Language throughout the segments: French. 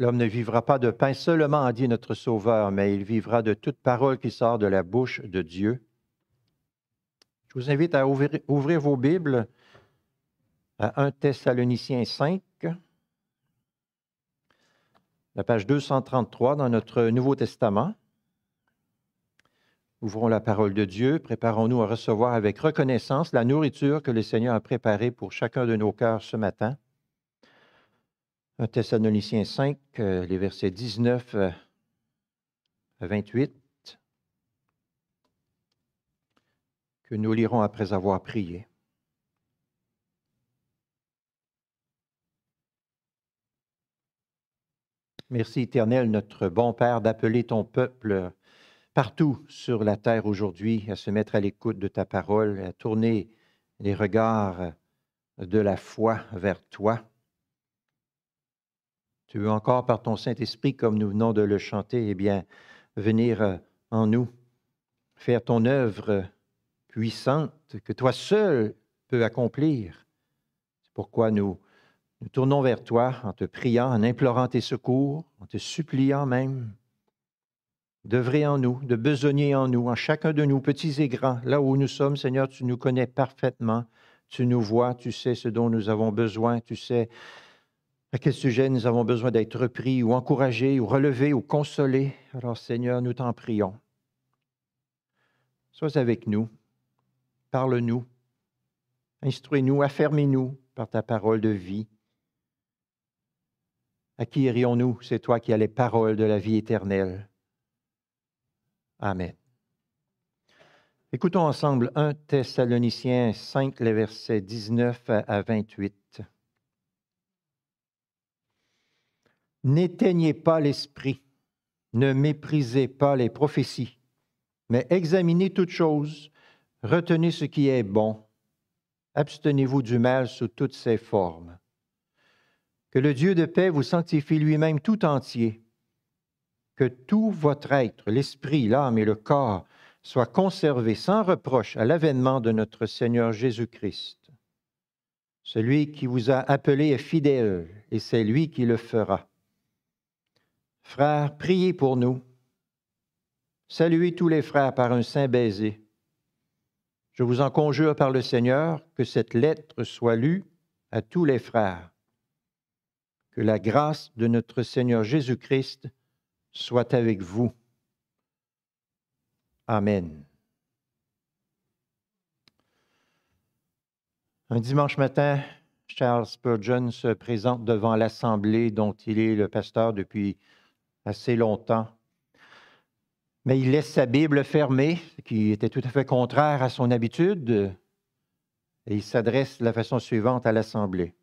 L'homme ne vivra pas de pain seulement, a dit notre Sauveur, mais il vivra de toute parole qui sort de la bouche de Dieu. Je vous invite à ouvrir, ouvrir vos Bibles à 1 Thessaloniciens 5, la page 233 dans notre Nouveau Testament. Ouvrons la parole de Dieu, préparons-nous à recevoir avec reconnaissance la nourriture que le Seigneur a préparée pour chacun de nos cœurs ce matin. 1 Thessaloniciens 5, euh, les versets 19 à 28, que nous lirons après avoir prié. Merci éternel, notre bon Père, d'appeler ton peuple partout sur la terre aujourd'hui à se mettre à l'écoute de ta parole, à tourner les regards de la foi vers toi tu veux encore par ton Saint-Esprit, comme nous venons de le chanter, eh bien, venir euh, en nous, faire ton œuvre puissante que toi seul peux accomplir. C'est pourquoi nous nous tournons vers toi en te priant, en implorant tes secours, en te suppliant même d'œuvrer en nous, de besogner en nous, en chacun de nous, petits et grands, là où nous sommes, Seigneur, tu nous connais parfaitement, tu nous vois, tu sais ce dont nous avons besoin, tu sais à quel sujet nous avons besoin d'être repris ou encouragés ou relevés ou consolés? Alors Seigneur, nous t'en prions. Sois avec nous. Parle-nous. Instruis-nous, affermis-nous par ta parole de vie. À qui irions-nous? C'est toi qui as les paroles de la vie éternelle. Amen. Écoutons ensemble 1 Thessaloniciens 5, les versets 19 à 28. N'éteignez pas l'esprit, ne méprisez pas les prophéties, mais examinez toutes choses, retenez ce qui est bon, abstenez-vous du mal sous toutes ses formes. Que le Dieu de paix vous sanctifie lui-même tout entier, que tout votre être, l'esprit, l'âme et le corps, soit conservé sans reproche à l'avènement de notre Seigneur Jésus-Christ. Celui qui vous a appelé est fidèle, et c'est lui qui le fera. Frères, priez pour nous. Saluez tous les frères par un saint baiser. Je vous en conjure par le Seigneur que cette lettre soit lue à tous les frères. Que la grâce de notre Seigneur Jésus-Christ soit avec vous. Amen. Un dimanche matin, Charles Spurgeon se présente devant l'Assemblée dont il est le pasteur depuis assez longtemps. Mais il laisse sa Bible fermée, ce qui était tout à fait contraire à son habitude, et il s'adresse de la façon suivante à l'Assemblée.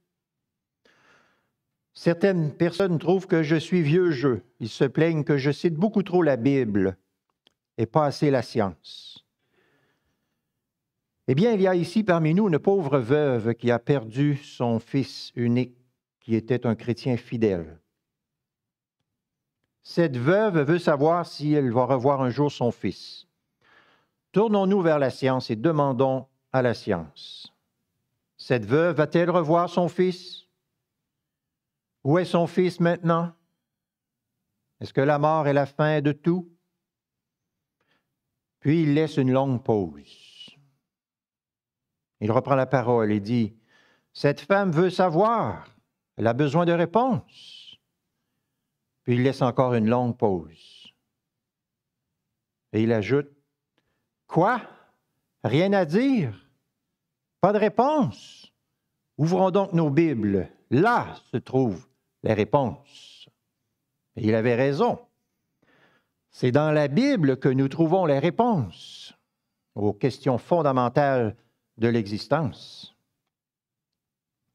Certaines personnes trouvent que je suis vieux jeu. Ils se plaignent que je cite beaucoup trop la Bible et pas assez la science. Eh bien, il y a ici parmi nous une pauvre veuve qui a perdu son fils unique, qui était un chrétien fidèle. Cette veuve veut savoir si elle va revoir un jour son fils. Tournons-nous vers la science et demandons à la science. Cette veuve va-t-elle revoir son fils? Où est son fils maintenant? Est-ce que la mort est la fin de tout? Puis il laisse une longue pause. Il reprend la parole et dit, Cette femme veut savoir, elle a besoin de réponses. Puis il laisse encore une longue pause. Et il ajoute, Quoi? Rien à dire? Pas de réponse? Ouvrons donc nos Bibles. Là se trouvent les réponses. Et il avait raison. C'est dans la Bible que nous trouvons les réponses aux questions fondamentales de l'existence.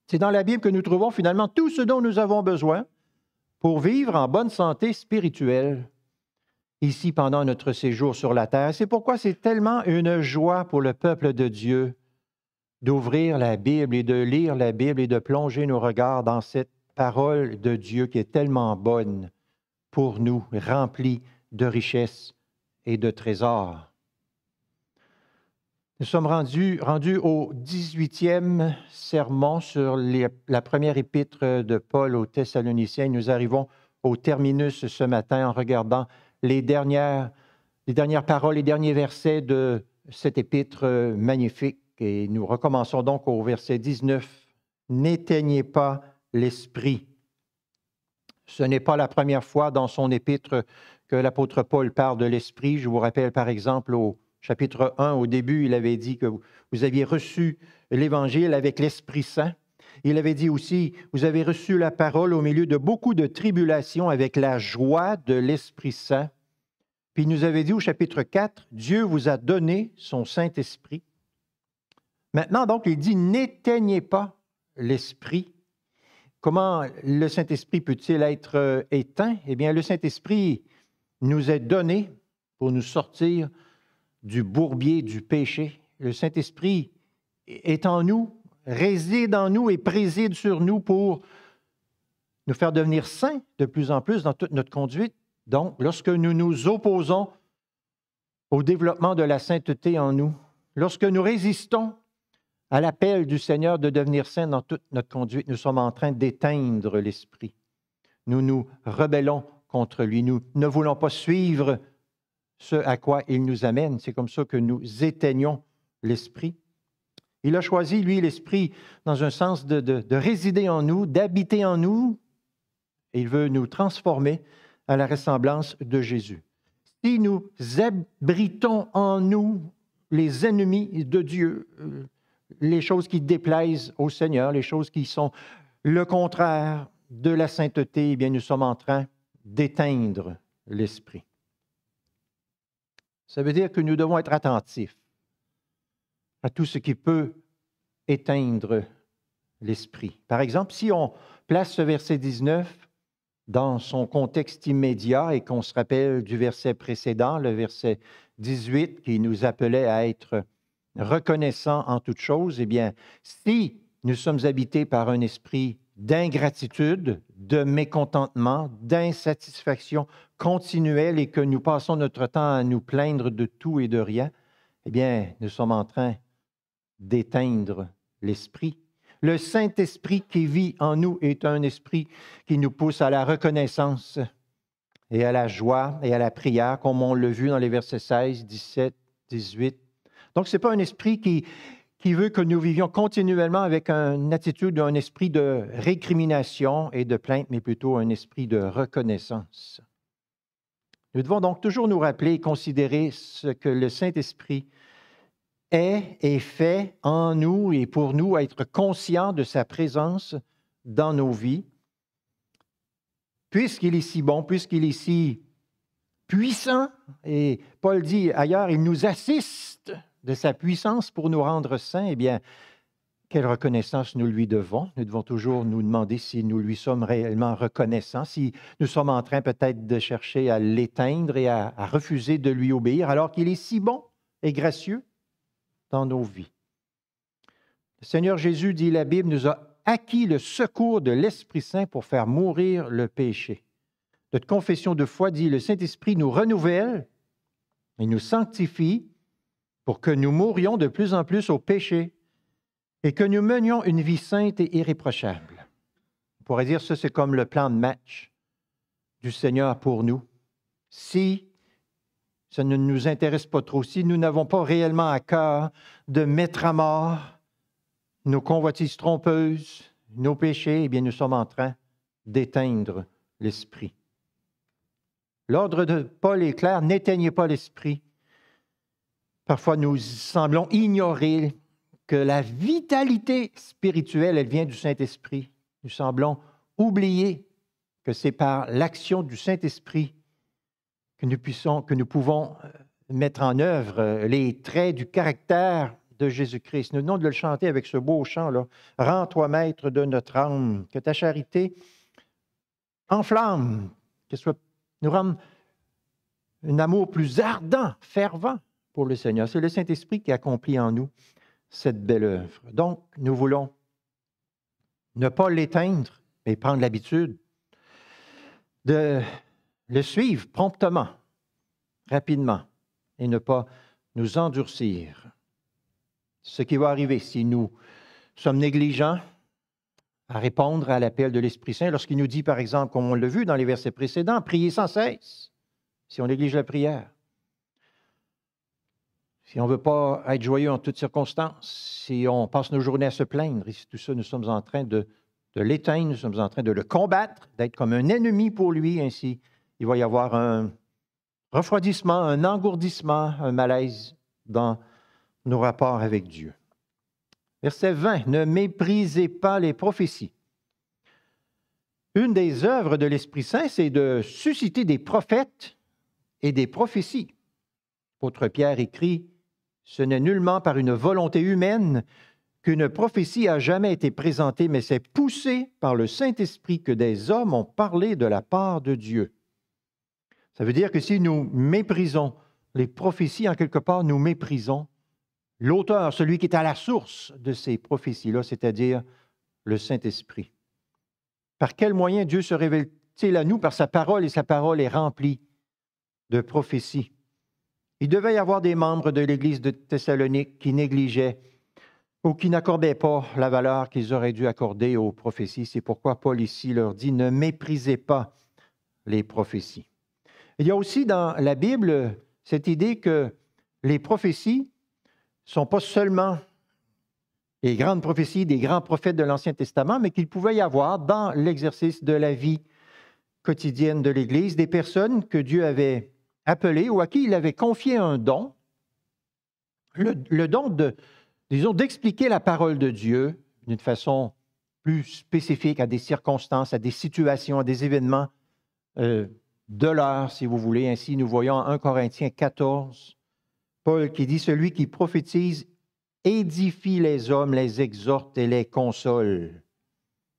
C'est dans la Bible que nous trouvons finalement tout ce dont nous avons besoin pour vivre en bonne santé spirituelle ici pendant notre séjour sur la terre. C'est pourquoi c'est tellement une joie pour le peuple de Dieu d'ouvrir la Bible et de lire la Bible et de plonger nos regards dans cette parole de Dieu qui est tellement bonne pour nous, remplie de richesses et de trésors. Nous sommes rendus, rendus au 18e sermon sur la première épître de Paul aux Thessaloniciens. Nous arrivons au terminus ce matin en regardant les dernières, les dernières paroles, les derniers versets de cette épître magnifique. Et nous recommençons donc au verset 19. N'éteignez pas l'esprit. Ce n'est pas la première fois dans son épître que l'apôtre Paul parle de l'esprit. Je vous rappelle par exemple au Chapitre 1, au début, il avait dit que vous aviez reçu l'Évangile avec l'Esprit Saint. Il avait dit aussi, vous avez reçu la parole au milieu de beaucoup de tribulations avec la joie de l'Esprit Saint. Puis il nous avait dit au chapitre 4, Dieu vous a donné son Saint-Esprit. Maintenant, donc, il dit, n'éteignez pas l'Esprit. Comment le Saint-Esprit peut-il être euh, éteint? Eh bien, le Saint-Esprit nous est donné pour nous sortir du bourbier du péché. Le Saint-Esprit est en nous, réside en nous et préside sur nous pour nous faire devenir saints de plus en plus dans toute notre conduite. Donc, lorsque nous nous opposons au développement de la sainteté en nous, lorsque nous résistons à l'appel du Seigneur de devenir saints dans toute notre conduite, nous sommes en train d'éteindre l'esprit. Nous nous rebellons contre lui. Nous ne voulons pas suivre ce à quoi il nous amène. C'est comme ça que nous éteignons l'esprit. Il a choisi, lui, l'esprit dans un sens de, résider en nous, d'habiter en nous, il veut nous transformer à la ressemblance de Jésus. Si nous abritons en nous les ennemis de Dieu, euh, les choses qui déplaisent au Seigneur, les choses qui sont le contraire de la sainteté, eh bien, nous sommes en train d'éteindre l'esprit. Ça veut dire que nous devons être attentifs à tout ce qui peut éteindre l'esprit. Par exemple, si on place ce verset 19 dans son contexte immédiat et qu'on se rappelle du verset précédent, le verset 18 qui nous appelait à être reconnaissants en toutes choses, eh bien, si nous sommes habités par un esprit d'ingratitude, de mécontentement, d'insatisfaction continuelle et que nous passons notre temps à nous plaindre de tout et de rien, eh bien, nous sommes en train d'éteindre l'esprit. Le Saint-Esprit qui vit en nous est un esprit qui nous pousse à la reconnaissance et à la joie et à la prière, comme on l'a vu dans les versets 16, 17, 18. Donc, ce n'est pas un esprit qui, qui veut que nous vivions continuellement avec une attitude, un esprit de récrimination et de plainte, mais plutôt un esprit de reconnaissance. Nous devons donc toujours nous rappeler et considérer ce que le Saint-Esprit est et fait en nous et pour nous être conscient de sa présence dans nos vies, puisqu'il est si bon, puisqu'il est si puissant, et Paul dit ailleurs, il nous assiste de sa puissance pour nous rendre saints, eh bien, quelle reconnaissance nous lui devons. Nous devons toujours nous demander si nous lui sommes réellement reconnaissants, si nous sommes en train peut-être de chercher à l'éteindre et à, refuser de lui obéir alors qu'il est si bon et gracieux dans nos vies. Le Seigneur Jésus, dit la Bible, nous a acquis le secours de l'Esprit Saint pour faire mourir le péché. Notre confession de foi dit, le Saint-Esprit nous renouvelle, et nous sanctifie, pour que nous mourions de plus en plus au péché et que nous menions une vie sainte et irréprochable. On pourrait dire que c'est comme le plan de match du Seigneur pour nous. Si ça ne nous intéresse pas trop, si nous n'avons pas réellement à cœur de mettre à mort nos convoitises trompeuses, nos péchés, eh bien nous sommes en train d'éteindre l'esprit. L'ordre de Paul est clair, n'éteignez pas l'esprit. Parfois, nous semblons ignorer que la vitalité spirituelle, elle vient du Saint-Esprit. Nous semblons oublier que c'est par l'action du Saint-Esprit que nous, que nous pouvons euh, mettre en œuvre euh, les traits du caractère de Jésus-Christ. Nous venons de le chanter avec ce beau chant-là. Rends-toi maître de notre âme, que ta charité enflamme, que soit nous rende un amour plus ardent, fervent pour le Seigneur. C'est le Saint-Esprit qui accomplit en nous cette belle œuvre. Donc, nous voulons ne pas l'éteindre, mais prendre l'habitude de le suivre promptement, rapidement, et ne pas nous endurcir. Ce qui va arriver si nous sommes négligents à répondre à l'appel de l'Esprit Saint lorsqu'il nous dit, par exemple, comme on l'a vu dans les versets précédents, prier sans cesse, si on néglige la prière si on ne veut pas être joyeux en toutes circonstances, si on passe nos journées à se plaindre, si tout ça, nous sommes en train de, l'éteindre, nous sommes en train de le combattre, d'être comme un ennemi pour lui, ainsi il va y avoir un refroidissement, un engourdissement, un malaise dans nos rapports avec Dieu. Verset 20, ne méprisez pas les prophéties. Une des œuvres de l'Esprit Saint, c'est de susciter des prophètes et des prophéties. L'apôtre Pierre écrit ce n'est nullement par une volonté humaine qu'une prophétie a jamais été présentée, mais c'est poussé par le Saint-Esprit que des hommes ont parlé de la part de Dieu. Ça veut dire que si nous méprisons les prophéties, en quelque part, nous méprisons l'auteur, celui qui est à la source de ces prophéties-là, c'est-à-dire le Saint-Esprit. Par quel moyen Dieu se révèle-t-il à nous Par sa parole, et sa parole est remplie de prophéties. Il devait y avoir des membres de l'Église de Thessalonique qui négligeaient ou qui n'accordaient pas la valeur qu'ils auraient dû accorder aux prophéties. C'est pourquoi Paul ici leur dit, ne méprisez pas les prophéties. Il y a aussi dans la Bible cette idée que les prophéties ne sont pas seulement les grandes prophéties des grands prophètes de l'Ancien Testament, mais qu'il pouvait y avoir dans l'exercice de la vie quotidienne de l'Église des personnes que Dieu avait appelé ou à qui il avait confié un don, le, don de, disons, d'expliquer la parole de Dieu d'une façon plus spécifique à des circonstances, à des situations, à des événements euh, de l'heure, si vous voulez. Ainsi, nous voyons en 1 Corinthiens 14, Paul qui dit, Celui qui prophétise édifie les hommes, les exhorte et les console.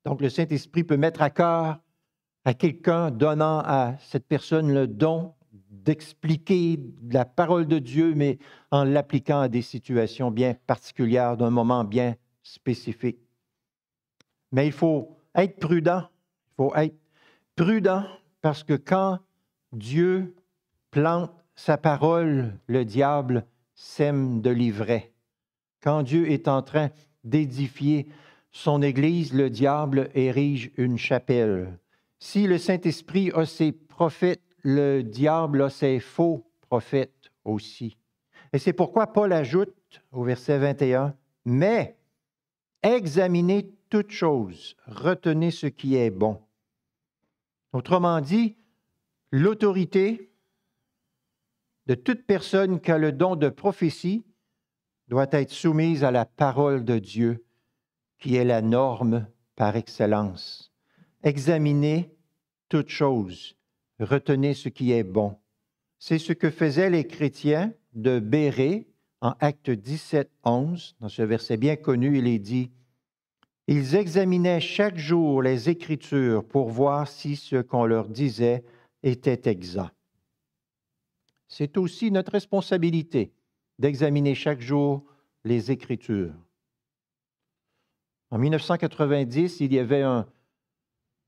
Donc le Saint-Esprit peut mettre à cœur à quelqu'un donnant à cette personne le don d'expliquer la parole de Dieu, mais en l'appliquant à des situations bien particulières, d'un moment bien spécifique. Mais il faut être prudent, il faut être prudent parce que quand Dieu plante sa parole, le diable sème de l'ivraie. Quand Dieu est en train d'édifier son Église, le diable érige une chapelle. Si le Saint-Esprit a ses prophètes le diable a ses faux prophètes aussi. Et c'est pourquoi Paul ajoute au verset 21, Mais examinez toutes choses, retenez ce qui est bon. Autrement dit, l'autorité de toute personne qui a le don de prophétie doit être soumise à la parole de Dieu, qui est la norme par excellence. Examinez toutes choses retenez ce qui est bon. C'est ce que faisaient les chrétiens de Béré en Acte 17, 11. Dans ce verset bien connu, il est dit Ils examinaient chaque jour les Écritures pour voir si ce qu'on leur disait était exact. C'est aussi notre responsabilité d'examiner chaque jour les Écritures. En 1990, il y avait un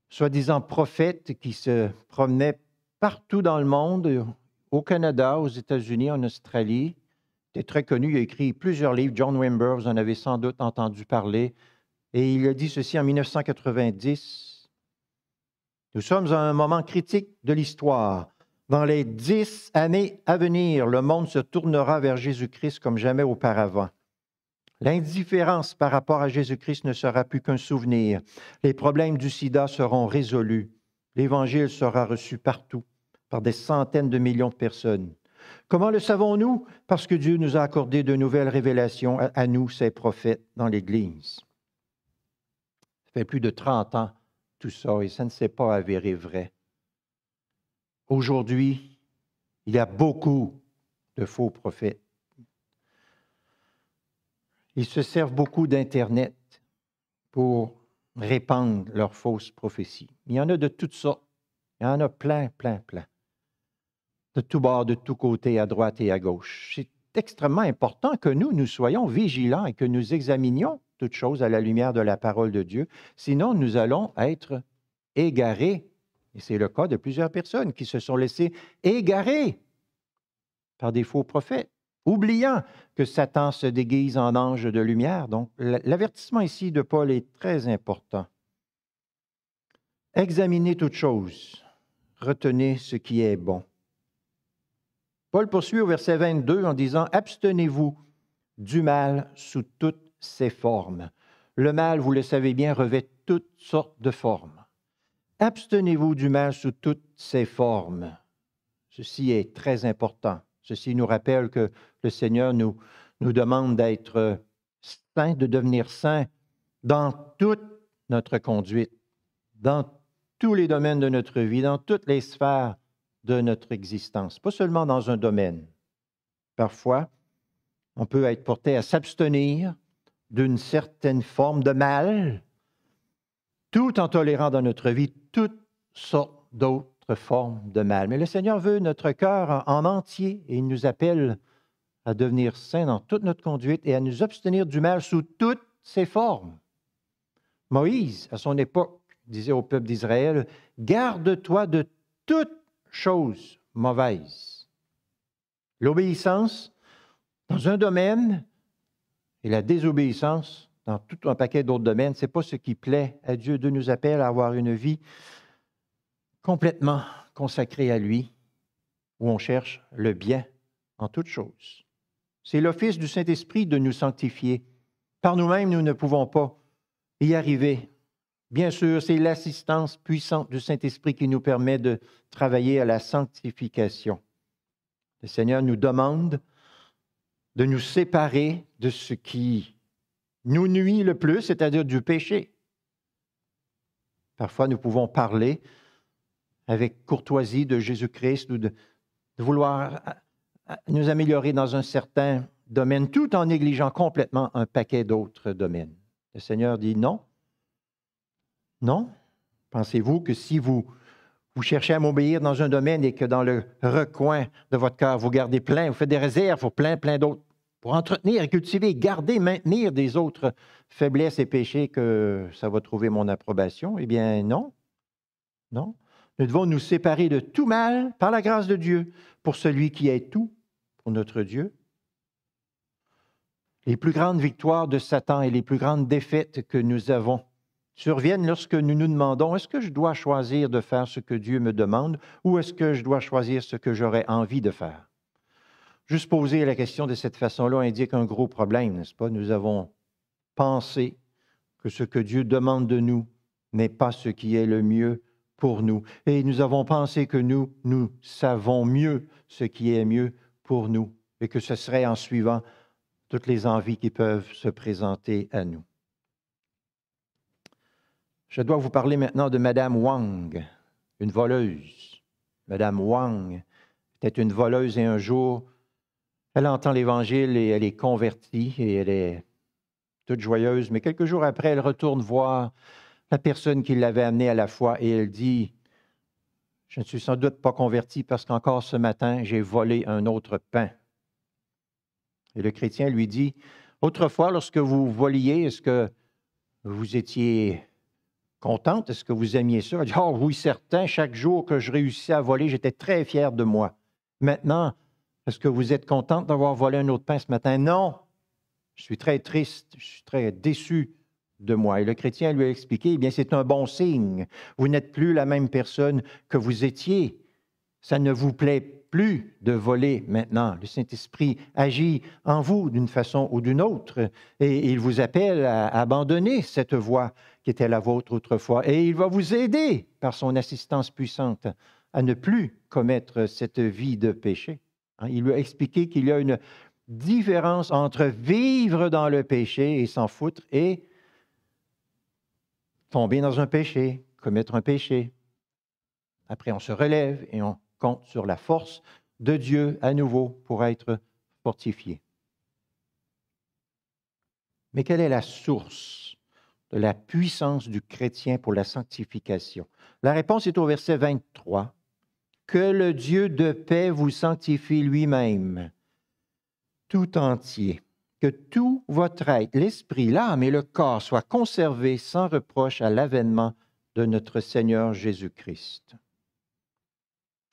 soi-disant prophète qui se promenait partout dans le monde, au Canada, aux États-Unis, en Australie. Il est très connu, il a écrit plusieurs livres. John Wimber, vous en avez sans doute entendu parler. Et il a dit ceci en 1990. Nous sommes à un moment critique de l'histoire. Dans les dix années à venir, le monde se tournera vers Jésus-Christ comme jamais auparavant. L'indifférence par rapport à Jésus-Christ ne sera plus qu'un souvenir. Les problèmes du sida seront résolus. L'Évangile sera reçu partout par des centaines de millions de personnes. Comment le savons-nous? Parce que Dieu nous a accordé de nouvelles révélations à, nous, ses prophètes, dans l'Église. Ça fait plus de 30 ans tout ça et ça ne s'est pas avéré vrai. Aujourd'hui, il y a beaucoup de faux prophètes. Ils se servent beaucoup d'Internet pour répandre leurs fausses prophéties. Il y en a de toutes sortes. Il y en a plein, plein, plein de tous bords, de tous côtés, à droite et à gauche. C'est extrêmement important que nous, nous soyons vigilants et que nous examinions toutes choses à la lumière de la parole de Dieu. Sinon, nous allons être égarés. Et c'est le cas de plusieurs personnes qui se sont laissées égarer par des faux prophètes, oubliant que Satan se déguise en ange de lumière. Donc, l'avertissement ici de Paul est très important. Examinez toutes choses, retenez ce qui est bon. Paul poursuit au verset 22 en disant, Abstenez-vous du mal sous toutes ses formes. Le mal, vous le savez bien, revêt toutes sortes de formes. Abstenez-vous du mal sous toutes ses formes. Ceci est très important. Ceci nous rappelle que le Seigneur nous, nous demande d'être saints, de devenir saints dans toute notre conduite, dans tous les domaines de notre vie, dans toutes les sphères de notre existence, pas seulement dans un domaine. Parfois, on peut être porté à s'abstenir d'une certaine forme de mal, tout en tolérant dans notre vie toutes sortes d'autres formes de mal. Mais le Seigneur veut notre cœur en entier et il nous appelle à devenir saints dans toute notre conduite et à nous abstenir du mal sous toutes ses formes. Moïse, à son époque, disait au peuple d'Israël, Garde-toi de toute chose mauvaises. L'obéissance dans un domaine et la désobéissance dans tout un paquet d'autres domaines, ce n'est pas ce qui plaît à Dieu. Dieu nous appelle à avoir une vie complètement consacrée à lui, où on cherche le bien en toutes choses. C'est l'office du Saint-Esprit de nous sanctifier. Par nous-mêmes, nous ne pouvons pas y arriver. Bien sûr, c'est l'assistance puissante du Saint-Esprit qui nous permet de travailler à la sanctification. Le Seigneur nous demande de nous séparer de ce qui nous nuit le plus, c'est-à-dire du péché. Parfois, nous pouvons parler avec courtoisie de Jésus-Christ ou de, vouloir ah, ah, nous améliorer dans un certain domaine tout en négligeant complètement un paquet d'autres domaines. Le Seigneur dit non, non? Pensez-vous que si vous, vous cherchez à m'obéir dans un domaine et que dans le recoin de votre cœur, vous gardez plein, vous faites des réserves pour plein, plein d'autres, pour entretenir et cultiver, garder, maintenir des autres faiblesses et péchés que ça va trouver mon approbation? Eh bien, non. Non. Nous devons nous séparer de tout mal par la grâce de Dieu pour celui qui est tout, pour notre Dieu. Les plus grandes victoires de Satan et les plus grandes défaites que nous avons surviennent lorsque nous nous demandons est-ce que je dois choisir de faire ce que Dieu me demande ou est-ce que je dois choisir ce que j'aurais envie de faire Juste poser la question de cette façon-là indique un gros problème, n'est-ce pas Nous avons pensé que ce que Dieu demande de nous n'est pas ce qui est le mieux pour nous. Et nous avons pensé que nous, nous savons mieux ce qui est mieux pour nous et que ce serait en suivant toutes les envies qui peuvent se présenter à nous. Je dois vous parler maintenant de Madame Wang, une voleuse. Madame Wang était une voleuse et un jour, elle entend l'Évangile et elle est convertie et elle est toute joyeuse. Mais quelques jours après, elle retourne voir la personne qui l'avait amenée à la foi et elle dit, je ne suis sans doute pas convertie parce qu'encore ce matin, j'ai volé un autre pain. Et le chrétien lui dit, autrefois, lorsque vous voliez, est-ce que vous étiez contente, est-ce que vous aimiez ça? Elle dit, oh oui, certain, chaque jour que je réussissais à voler, j'étais très fier de moi. Maintenant, est-ce que vous êtes contente d'avoir volé un autre pain ce matin? Non, je suis très triste, je suis très déçu de moi. Et le chrétien lui a expliqué, eh bien, c'est un bon signe. Vous n'êtes plus la même personne que vous étiez. Ça ne vous plaît plus de voler maintenant. Le Saint-Esprit agit en vous d'une façon ou d'une autre et il vous appelle à abandonner cette voie qui était la vôtre autrefois et il va vous aider par son assistance puissante à ne plus commettre cette vie de péché. Hein, il lui a expliqué qu'il y a une différence entre vivre dans le péché et s'en foutre et tomber dans un péché, commettre un péché. Après, on se relève et on compte sur la force de Dieu à nouveau pour être fortifié. Mais quelle est la source de la puissance du chrétien pour la sanctification? La réponse est au verset 23. Que le Dieu de paix vous sanctifie lui-même, tout entier. Que tout votre être, l'esprit, l'âme et le corps soient conservés sans reproche à l'avènement de notre Seigneur Jésus-Christ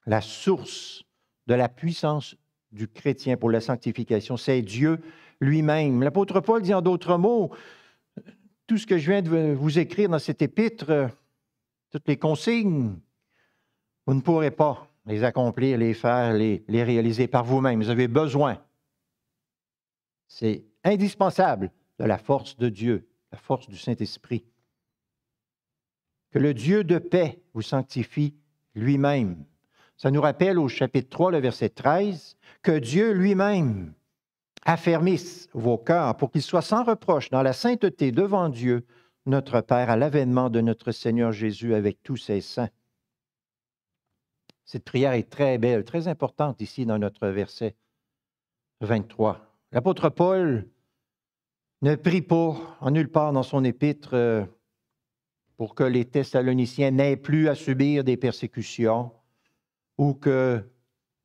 la source de la puissance du chrétien pour la sanctification, c'est Dieu lui-même. L'apôtre Paul dit en d'autres mots, tout ce que je viens de vous écrire dans cet épître, toutes les consignes, vous ne pourrez pas les accomplir, les faire, les, les réaliser par vous-même. Vous avez besoin. C'est indispensable de la force de Dieu, la force du Saint-Esprit. Que le Dieu de paix vous sanctifie lui-même. Ça nous rappelle au chapitre 3, le verset 13, que Dieu lui-même affermisse vos cœurs pour qu'ils soient sans reproche dans la sainteté devant Dieu, notre Père, à l'avènement de notre Seigneur Jésus avec tous ses saints. Cette prière est très belle, très importante ici dans notre verset 23. L'apôtre Paul ne prie pas en nulle part dans son épître euh, pour que les Thessaloniciens n'aient plus à subir des persécutions, ou que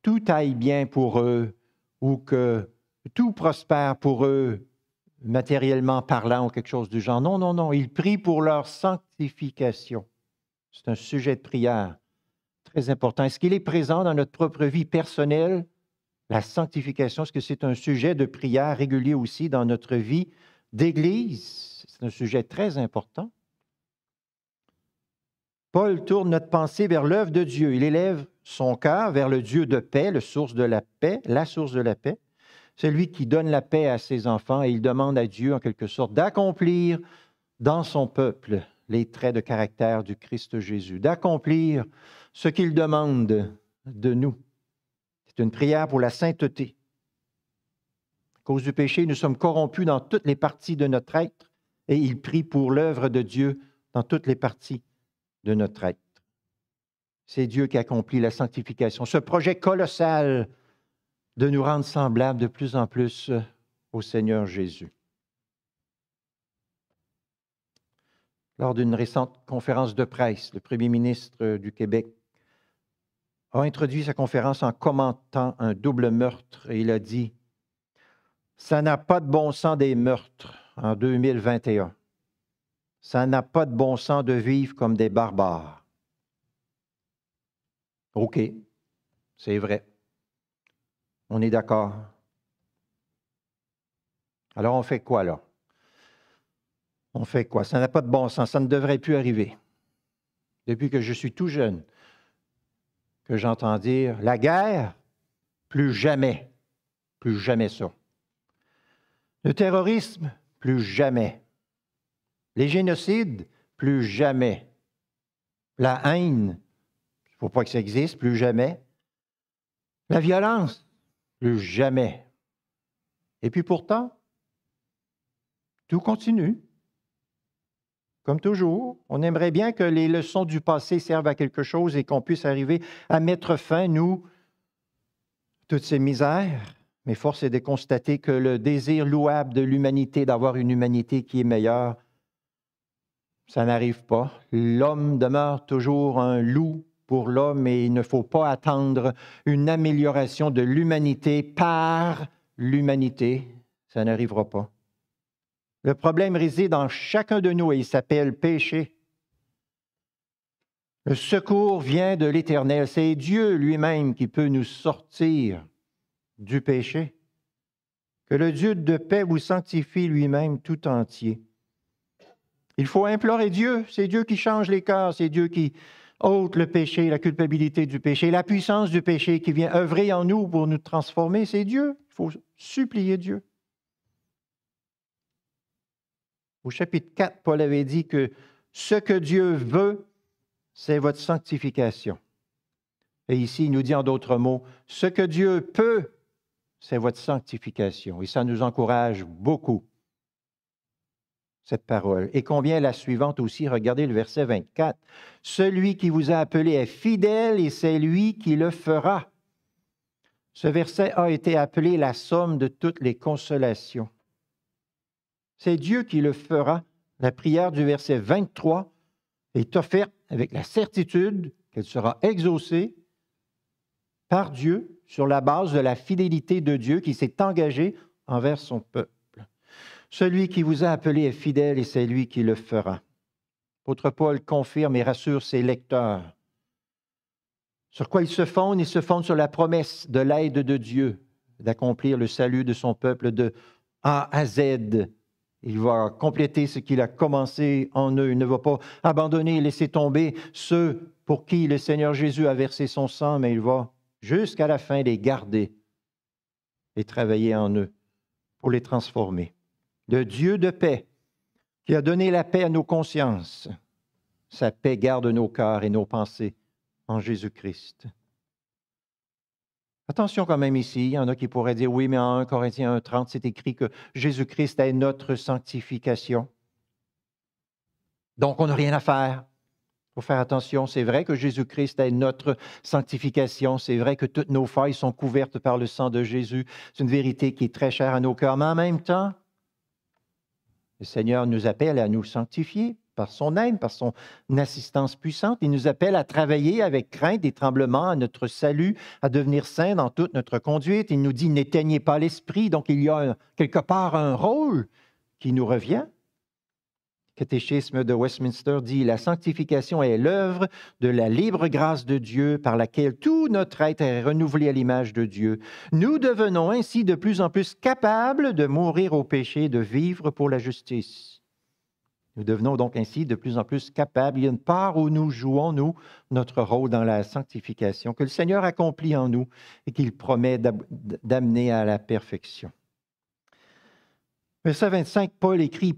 tout aille bien pour eux, ou que tout prospère pour eux, matériellement parlant ou quelque chose du genre. Non, non, non, ils prient pour leur sanctification. C'est un sujet de prière très important. Est-ce qu'il est présent dans notre propre vie personnelle, la sanctification? Est-ce que c'est un sujet de prière régulier aussi dans notre vie d'Église? C'est un sujet très important. Paul tourne notre pensée vers l'œuvre de Dieu. Il élève son cœur vers le Dieu de paix, le source de la paix, la source de la paix, celui qui donne la paix à ses enfants et il demande à Dieu en quelque sorte d'accomplir dans son peuple les traits de caractère du Christ Jésus, d'accomplir ce qu'il demande de nous. C'est une prière pour la sainteté. À cause du péché, nous sommes corrompus dans toutes les parties de notre être et il prie pour l'œuvre de Dieu dans toutes les parties de notre être. C'est Dieu qui accomplit la sanctification. Ce projet colossal de nous rendre semblables de plus en plus au Seigneur Jésus. Lors d'une récente conférence de presse, le Premier ministre du Québec a introduit sa conférence en commentant un double meurtre et il a dit Ça n'a pas de bon sens des meurtres en 2021. Ça n'a pas de bon sens de vivre comme des barbares. OK, c'est vrai. On est d'accord. Alors on fait quoi là? On fait quoi? Ça n'a pas de bon sens, ça ne devrait plus arriver. Depuis que je suis tout jeune, que j'entends dire la guerre, plus jamais, plus jamais ça. Le terrorisme, plus jamais. Les génocides, plus jamais. La haine, il ne faut pas que ça existe, plus jamais. La violence, plus jamais. Et puis pourtant, tout continue. Comme toujours, on aimerait bien que les leçons du passé servent à quelque chose et qu'on puisse arriver à mettre fin, nous, toutes ces misères. Mais force est de constater que le désir louable de l'humanité d'avoir une humanité qui est meilleure, ça n'arrive pas. L'homme demeure toujours un loup pour l'homme et il ne faut pas attendre une amélioration de l'humanité par l'humanité. Ça n'arrivera pas. Le problème réside en chacun de nous et il s'appelle péché. Le secours vient de l'Éternel. C'est Dieu lui-même qui peut nous sortir du péché. Que le Dieu de paix vous sanctifie lui-même tout entier. Il faut implorer Dieu. C'est Dieu qui change les cœurs. C'est Dieu qui ôte le péché, la culpabilité du péché, la puissance du péché qui vient œuvrer en nous pour nous transformer, c'est Dieu. Il faut supplier Dieu. Au chapitre 4, Paul avait dit que ce que Dieu veut, c'est votre sanctification. Et ici, il nous dit en d'autres mots, ce que Dieu peut, c'est votre sanctification. Et ça nous encourage beaucoup cette parole. Et combien la suivante aussi, regardez le verset 24. Celui qui vous a appelé est fidèle et c'est lui qui le fera. Ce verset a été appelé la somme de toutes les consolations. C'est Dieu qui le fera. La prière du verset 23 est offerte avec la certitude qu'elle sera exaucée par Dieu sur la base de la fidélité de Dieu qui s'est engagé envers son peuple. Celui qui vous a appelé est fidèle et c'est lui qui le fera. L'apôtre Paul confirme et rassure ses lecteurs. Sur quoi ils se fonde? Ils se fondent sur la promesse de l'aide de Dieu d'accomplir le salut de son peuple de A à Z. Il va compléter ce qu'il a commencé en eux. Il ne va pas abandonner et laisser tomber ceux pour qui le Seigneur Jésus a versé son sang, mais il va jusqu'à la fin les garder et travailler en eux pour les transformer. De Dieu de paix, qui a donné la paix à nos consciences. Sa paix garde nos cœurs et nos pensées en Jésus-Christ. Attention quand même ici, il y en a qui pourraient dire, oui, mais en 1 Corinthiens 30 c'est écrit que Jésus-Christ est notre sanctification. Donc, on n'a rien à faire. Il faut faire attention. C'est vrai que Jésus-Christ est notre sanctification. C'est vrai que toutes nos failles sont couvertes par le sang de Jésus. C'est une vérité qui est très chère à nos cœurs. Mais en même temps, le Seigneur nous appelle à nous sanctifier par son aide, par son assistance puissante. Il nous appelle à travailler avec crainte et tremblement à notre salut, à devenir saints dans toute notre conduite. Il nous dit, n'éteignez pas l'esprit. Donc, il y a quelque part un rôle qui nous revient catéchisme de Westminster dit La sanctification est l'œuvre de la libre grâce de Dieu par laquelle tout notre être est renouvelé à l'image de Dieu. Nous devenons ainsi de plus en plus capables de mourir au péché et de vivre pour la justice. Nous devenons donc ainsi de plus en plus capables. Il y a une part où nous jouons, nous, notre rôle dans la sanctification que le Seigneur accomplit en nous et qu'il promet d'amener à la perfection. Verset 25, Paul écrit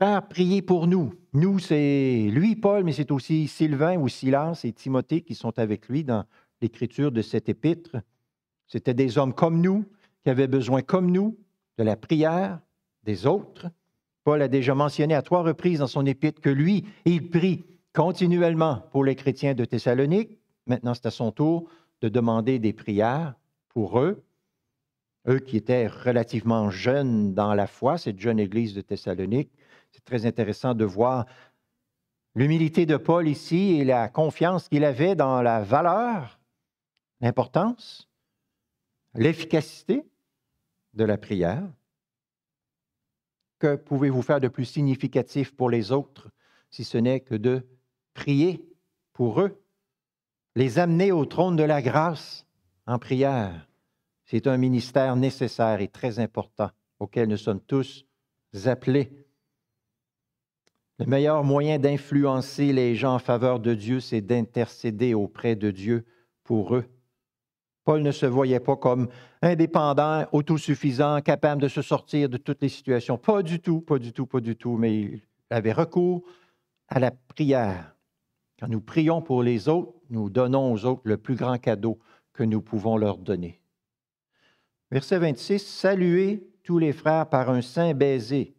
Père, priez pour nous. Nous, c'est lui, Paul, mais c'est aussi Sylvain ou Silas et Timothée qui sont avec lui dans l'écriture de cette épître. C'était des hommes comme nous, qui avaient besoin comme nous de la prière des autres. Paul a déjà mentionné à trois reprises dans son épître que lui, il prie continuellement pour les chrétiens de Thessalonique. Maintenant, c'est à son tour de demander des prières pour eux, eux qui étaient relativement jeunes dans la foi, cette jeune église de Thessalonique. C'est très intéressant de voir l'humilité de Paul ici et la confiance qu'il avait dans la valeur, l'importance, l'efficacité de la prière. Que pouvez-vous faire de plus significatif pour les autres si ce n'est que de prier pour eux, les amener au trône de la grâce en prière? C'est un ministère nécessaire et très important auquel nous sommes tous appelés le meilleur moyen d'influencer les gens en faveur de Dieu, c'est d'intercéder auprès de Dieu pour eux. Paul ne se voyait pas comme indépendant, autosuffisant, capable de se sortir de toutes les situations. Pas du tout, pas du tout, pas du tout, mais il avait recours à la prière. Quand nous prions pour les autres, nous donnons aux autres le plus grand cadeau que nous pouvons leur donner. Verset 26, Saluez tous les frères par un saint baiser.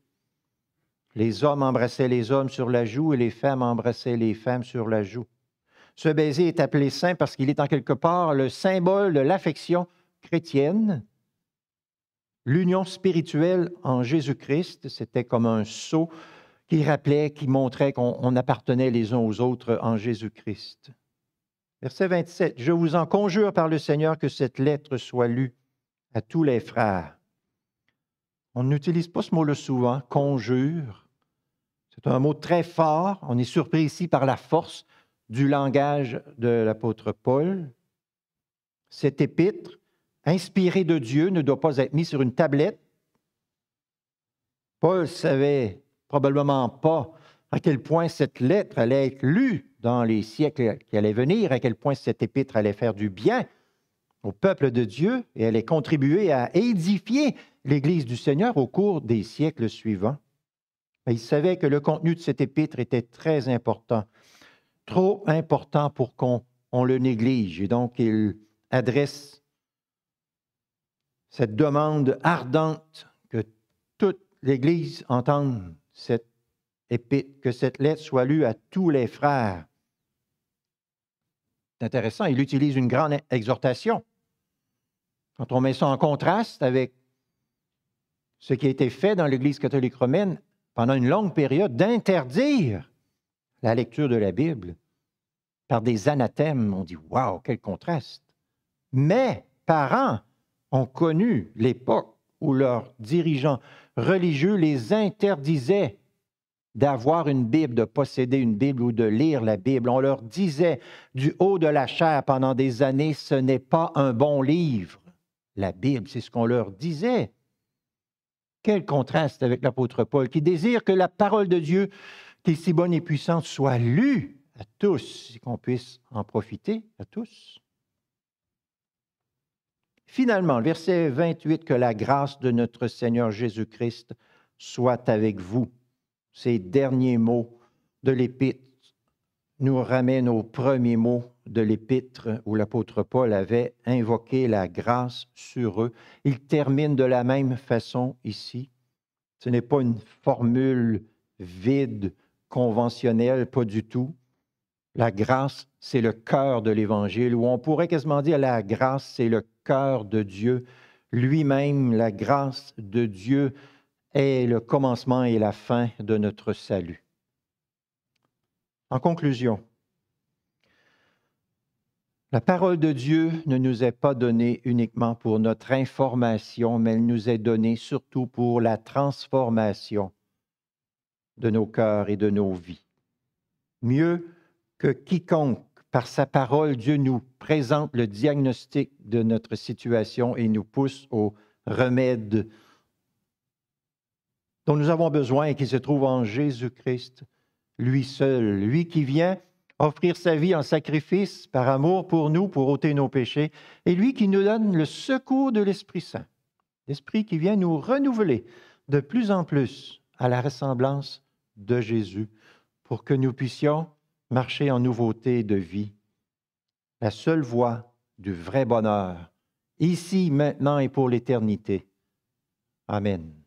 Les hommes embrassaient les hommes sur la joue et les femmes embrassaient les femmes sur la joue. Ce baiser est appelé saint parce qu'il est en quelque part le symbole de l'affection chrétienne. L'union spirituelle en Jésus-Christ, c'était comme un sceau qui rappelait, qui montrait qu'on appartenait les uns aux autres en Jésus-Christ. Verset 27, Je vous en conjure par le Seigneur que cette lettre soit lue à tous les frères. On n'utilise pas ce mot-là souvent, conjure. C'est un mot très fort. On est surpris ici par la force du langage de l'apôtre Paul. Cette épître, inspirée de Dieu, ne doit pas être mise sur une tablette. Paul savait probablement pas à quel point cette lettre allait être lue dans les siècles qui allaient venir, à quel point cette épître allait faire du bien au peuple de Dieu et allait contribuer à édifier l'Église du Seigneur au cours des siècles suivants. Ben, il savait que le contenu de cette épître était très important, trop important pour qu'on le néglige. Et donc, il adresse cette demande ardente que toute l'Église entende cette épître, que cette lettre soit lue à tous les frères. C'est intéressant, il utilise une grande exhortation. Quand on met ça en contraste avec ce qui a été fait dans l'Église catholique romaine pendant une longue période, d'interdire la lecture de la Bible par des anathèmes. On dit, waouh, quel contraste. Mes parents ont connu l'époque où leurs dirigeants religieux les interdisaient d'avoir une Bible, de posséder une Bible ou de lire la Bible. On leur disait du haut de la chair pendant des années, ce n'est pas un bon livre. La Bible, c'est ce qu'on leur disait. Quel contraste avec l'apôtre Paul qui désire que la parole de Dieu, qui est si bonne et puissante, soit lue à tous et qu'on puisse en profiter à tous. Finalement, le verset 28, que la grâce de notre Seigneur Jésus-Christ soit avec vous. Ces derniers mots de l'Épître nous ramènent aux premiers mots de l'épître où l'apôtre Paul avait invoqué la grâce sur eux. Il termine de la même façon ici. Ce n'est pas une formule vide, conventionnelle, pas du tout. La grâce, c'est le cœur de l'Évangile, où on pourrait quasiment dire la grâce, c'est le cœur de Dieu lui-même. La grâce de Dieu est le commencement et la fin de notre salut. En conclusion, la parole de Dieu ne nous est pas donnée uniquement pour notre information, mais elle nous est donnée surtout pour la transformation de nos cœurs et de nos vies. Mieux que quiconque, par sa parole, Dieu nous présente le diagnostic de notre situation et nous pousse au remède dont nous avons besoin et qui se trouve en Jésus-Christ, lui seul, lui qui vient offrir sa vie en sacrifice par amour pour nous, pour ôter nos péchés, et lui qui nous donne le secours de l'Esprit Saint, l'Esprit qui vient nous renouveler de plus en plus à la ressemblance de Jésus, pour que nous puissions marcher en nouveauté de vie. La seule voie du vrai bonheur, ici, maintenant et pour l'éternité. Amen.